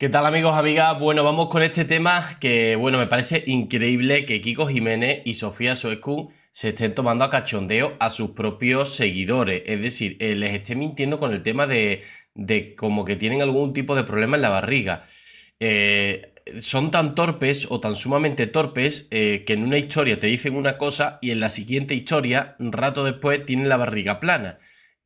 ¿Qué tal amigos, amigas? Bueno, vamos con este tema que, bueno, me parece increíble que Kiko Jiménez y Sofía Soescu se estén tomando a cachondeo a sus propios seguidores. Es decir, eh, les esté mintiendo con el tema de, como que tienen algún tipo de problema en la barriga. Eh, son tan torpes o tan sumamente torpes eh, que en una historia te dicen una cosa y en la siguiente historia, un rato después, tienen la barriga plana.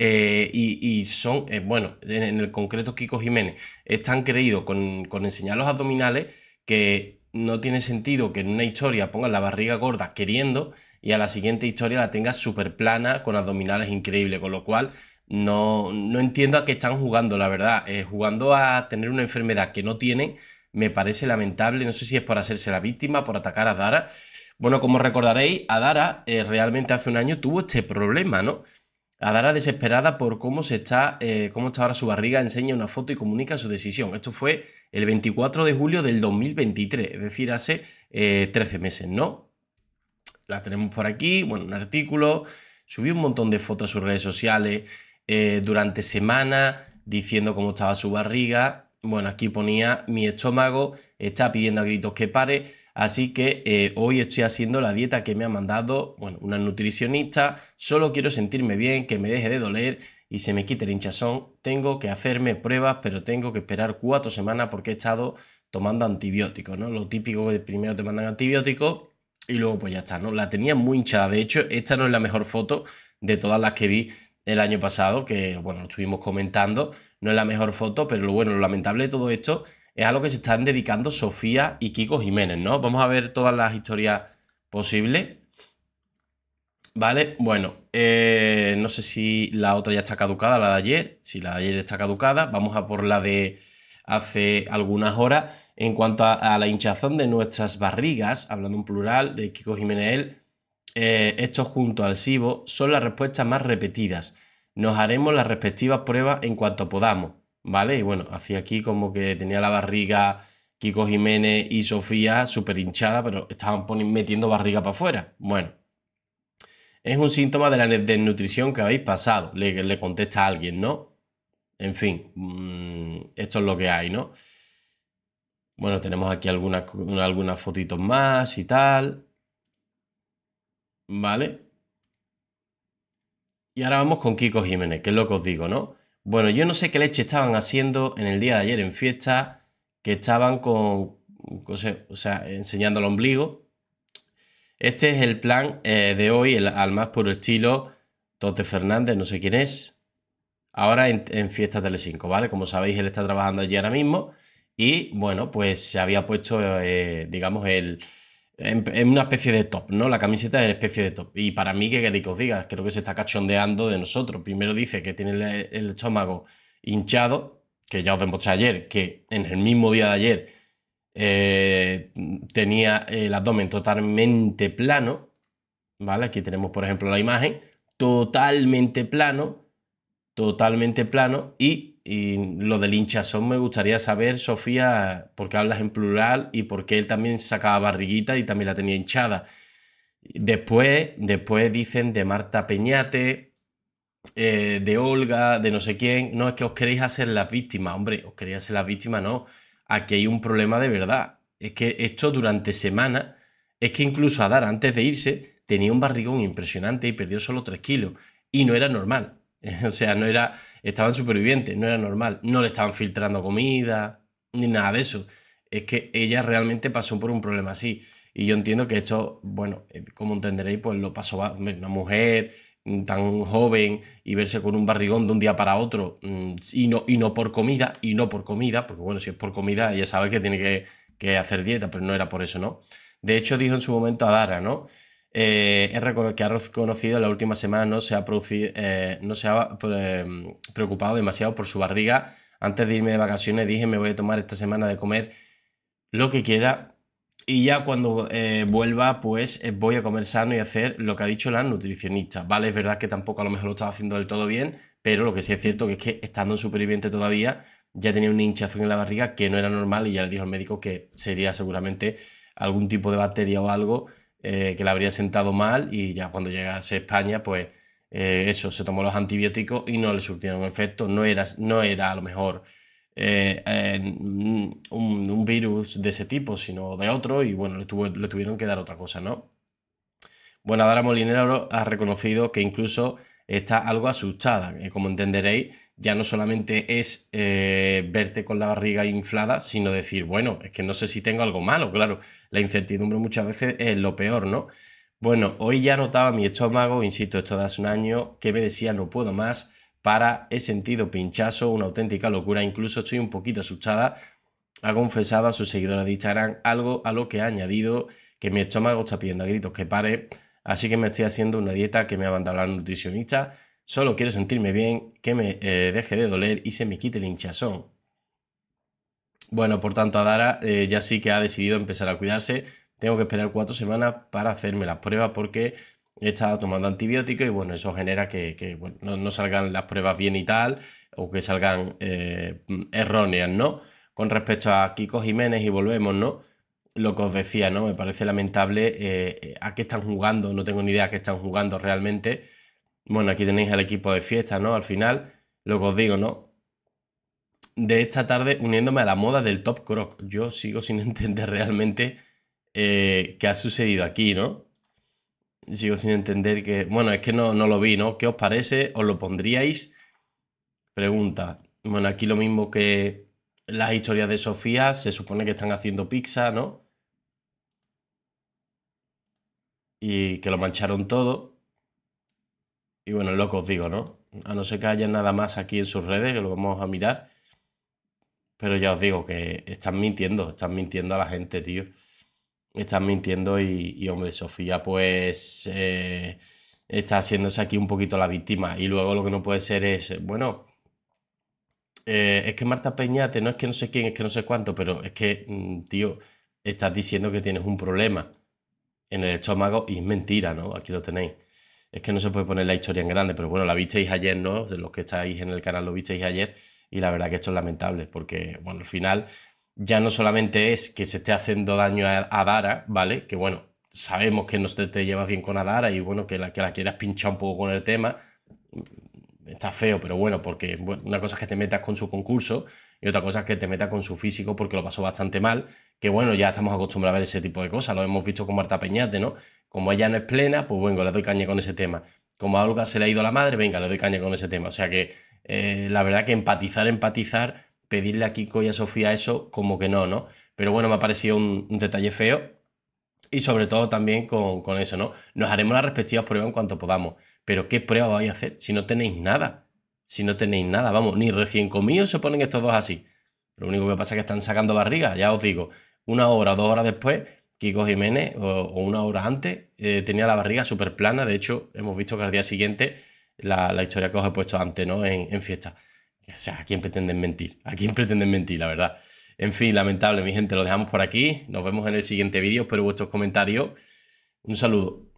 Eh, y, son, eh, bueno, en, el concreto Kiko Jiménez, están creído con, enseñar los abdominales que no tiene sentido que en una historia pongan la barriga gorda queriendo y a la siguiente historia la tengas súper plana con abdominales increíbles, con lo cual no, no entiendo a qué están jugando, la verdad. Eh, jugando a tener una enfermedad que no tienen me parece lamentable, no sé si es por hacerse la víctima, por atacar a Dara. Bueno, como recordaréis, a Dara realmente hace un año tuvo este problema, ¿no? Adara, desesperada por cómo, se está, eh, cómo ahora su barriga, enseña una foto y comunica su decisión. Esto fue el 24 de julio del 2023, es decir, hace 13 eh, meses, ¿no? La tenemos por aquí, bueno, un artículo. Subí un montón de fotos a sus redes sociales eh, durante semana diciendo cómo estaba su barriga. Bueno, aquí ponía mi estómago, está pidiendo a gritos que pare, así que eh, hoy estoy haciendo la dieta que me ha mandado, bueno, una nutricionista, solo quiero sentirme bien, que me deje de doler y se me quite el hinchazón, tengo que hacerme pruebas, pero tengo que esperar cuatro semanas porque he estado tomando antibióticos, ¿no? Lo típico que primero te mandan antibióticos y luego pues ya está, ¿no? La tenía muy hinchada, de hecho, esta no es la mejor foto de todas las que vi el año pasado, que bueno, estuvimos comentando, no es la mejor foto, pero lo bueno, lo lamentable de todo esto es a lo que se están dedicando Sofía y Kiko Jiménez, ¿no? Vamos a ver todas las historias posibles. Vale, bueno, eh, no sé si la otra ya está caducada, la de ayer. Si la de ayer está caducada, vamos a por la de hace algunas horas. En cuanto a, la hinchazón de nuestras barrigas, hablando en plural, de Kiko Jiménez, esto eh, junto al SIBO son las respuestas más repetidas. Nos haremos las respectivas pruebas en cuanto podamos, ¿vale? Y bueno, hacía aquí como que tenía la barriga Kiko Jiménez y Sofía súper hinchada, pero estaban metiendo barriga para afuera. Bueno, es un síntoma de la desnutrición que habéis pasado, le, contesta a alguien, ¿no? En fin, mm, esto es lo que hay, ¿no? Bueno, tenemos aquí algunas, algunas fotitos más y tal. ¿vale? Y ahora vamos con Kiko Jiménez, que es lo que os digo, ¿no? Bueno, yo no sé qué leche estaban haciendo en el día de ayer en fiesta, que estaban con, o sea, enseñando el ombligo. Este es el plan eh, de hoy, al más puro estilo Tote Fernández, no sé quién es. Ahora en, Fiesta Tele5, ¿vale? Como sabéis, él está trabajando allí ahora mismo. Y bueno, pues se había puesto, eh, digamos, el, es una especie de top, ¿no? La camiseta es una especie de top. Y para mí, que queréis que os diga? Creo que se está cachondeando de nosotros. Primero dice que tiene el, estómago hinchado, que ya os demostré ayer, que en el mismo día de ayer eh, tenía el abdomen totalmente plano, ¿vale? Aquí tenemos, por ejemplo, la imagen, totalmente plano, totalmente plano y y lo del hinchazón me gustaría saber, Sofía, por qué hablas en plural y por qué él también sacaba barriguita y también la tenía hinchada. Después, después dicen de Marta Peñate, eh, de Olga, de no sé quién. No, es que os queréis hacer las víctimas. Hombre, os queréis hacer las víctimas, no. Aquí hay un problema de verdad. Es que esto durante semanas, es que incluso Adar, antes de irse, tenía un barrigón impresionante y perdió solo 3 kilos. Y no era normal. o sea, no era estaban supervivientes, no era normal. No le estaban filtrando comida, ni nada de eso. Es que ella realmente pasó por un problema así. Y yo entiendo que esto, bueno, eh, como entenderéis, pues lo pasó una mujer tan joven y verse con un barrigón de un día para otro mm, y no, y no por comida, y no por comida, porque bueno, si es por comida ella sabe que tiene que, que hacer dieta, pero no era por eso, ¿no? De hecho dijo en su momento a Dara, ¿no? Eh, es que Arroz conocido la última semana no se ha, eh, no se ha pues, em, preocupado demasiado por su barriga. Antes de irme de vacaciones dije me voy a tomar esta semana de comer lo que quiera y ya cuando eh, vuelva pues eh, voy a comer sano y hacer lo que ha dicho la nutricionista. Vale, es verdad que tampoco a lo mejor lo estaba haciendo del todo bien, pero lo que sí es cierto es que estando en superviviente todavía ya tenía un hinchazón en la barriga que no era normal y ya le dijo al médico que sería seguramente algún tipo de bacteria o algo eh, que la habría sentado mal y ya cuando llegase a España, pues eh, eso, se tomó los antibióticos y no le surtieron efecto, no era, no era a lo mejor eh, mm, un, virus de ese tipo, sino de otro y bueno, le, tuvieron que dar otra cosa, ¿no? Bueno, ahora Molinero ha reconocido que incluso está algo asustada. Eh, como entenderéis, ya no solamente es eh, verte con la barriga inflada, sino decir, bueno, es que no sé si tengo algo malo, claro, la incertidumbre muchas veces es lo peor, ¿no? Bueno, hoy ya notaba mi estómago, insisto, esto de hace un año, que me decía no puedo más, para, he sentido pinchazo, una auténtica locura, incluso estoy un poquito asustada, ha confesado a su seguidora de Instagram algo a lo que ha añadido que mi estómago está pidiendo a gritos que pare, Así que me estoy haciendo una dieta que me ha mandado la nutricionista. Solo quiero sentirme bien, que me eh, deje de doler y se me quite el hinchazón. Bueno, por tanto, Adara eh, ya sí que ha decidido empezar a cuidarse. Tengo que esperar cuatro semanas para hacerme las pruebas porque he estado tomando antibióticos y bueno, eso genera que, no, salgan las pruebas bien y tal, o que salgan eh, erróneas, ¿no? Con respecto a Kiko Jiménez y volvemos, ¿no? lo que os decía, ¿no? Me parece lamentable eh, eh, a qué están jugando, no tengo ni idea a qué están jugando realmente. Bueno, aquí tenéis al equipo de fiesta, ¿no? Al final, lo que os digo, ¿no? De esta tarde, uniéndome a la moda del top croc. Yo sigo sin entender realmente eh, qué ha sucedido aquí, ¿no? Sigo sin entender que... Bueno, es que no, no lo vi, ¿no? ¿Qué os parece? ¿Os lo pondríais? Pregunta. Bueno, aquí lo mismo que las historias de Sofía, se supone que están haciendo pizza, ¿no? y que lo mancharon todo. Y bueno, loco os digo, ¿no? A no ser que haya nada más aquí en sus redes, que lo vamos a mirar. Pero ya os digo que están mintiendo, están mintiendo a la gente, tío. Están mintiendo y, hombre, Sofía pues eh, está haciéndose aquí un poquito la víctima. Y luego lo que no puede ser es, bueno, eh, es que Marta Peñate, no es que no sé quién, es que no sé cuánto, pero es que, mm, tío, estás diciendo que tienes un problema en el estómago y es mentira, ¿no? Aquí lo tenéis. Es que no se puede poner la historia en grande, pero bueno, la visteis ayer, ¿no? De Los que estáis en el canal lo visteis ayer y la verdad que esto es lamentable porque, bueno, al final ya no solamente es que se esté haciendo daño a, Dara, ¿vale? Que bueno, sabemos que no te, te, llevas bien con Adara y bueno, que la, que la quieras pinchar un poco con el tema. Está feo, pero bueno, porque una cosa es que te metas con su concurso y otra cosa es que te meta con su físico porque lo pasó bastante mal, que bueno, ya estamos acostumbrados a ver ese tipo de cosas, lo hemos visto con Marta Peñate, ¿no? Como ella no es plena, pues bueno, le doy caña con ese tema. Como a Olga se le ha ido la madre, venga, le doy caña con ese tema. O sea que eh, la verdad que empatizar, empatizar, pedirle a Kiko y a Sofía eso, como que no, ¿no? Pero bueno, me ha parecido un, detalle feo y sobre todo también con, con, eso, ¿no? Nos haremos las respectivas pruebas en cuanto podamos. Pero ¿qué prueba vais a hacer si no tenéis nada? si no tenéis nada. Vamos, ni recién comido se ponen estos dos así. Lo único que pasa es que están sacando barriga, ya os digo. Una hora dos horas después, Kiko Jiménez, o, una hora antes, eh, tenía la barriga súper plana. De hecho, hemos visto que al día siguiente, la, historia que os he puesto antes, ¿no? En, en, fiesta. O sea, ¿a quién pretenden mentir? ¿A quién pretenden mentir, la verdad? En fin, lamentable, mi gente, lo dejamos por aquí. Nos vemos en el siguiente vídeo. Espero vuestros comentarios. Un saludo.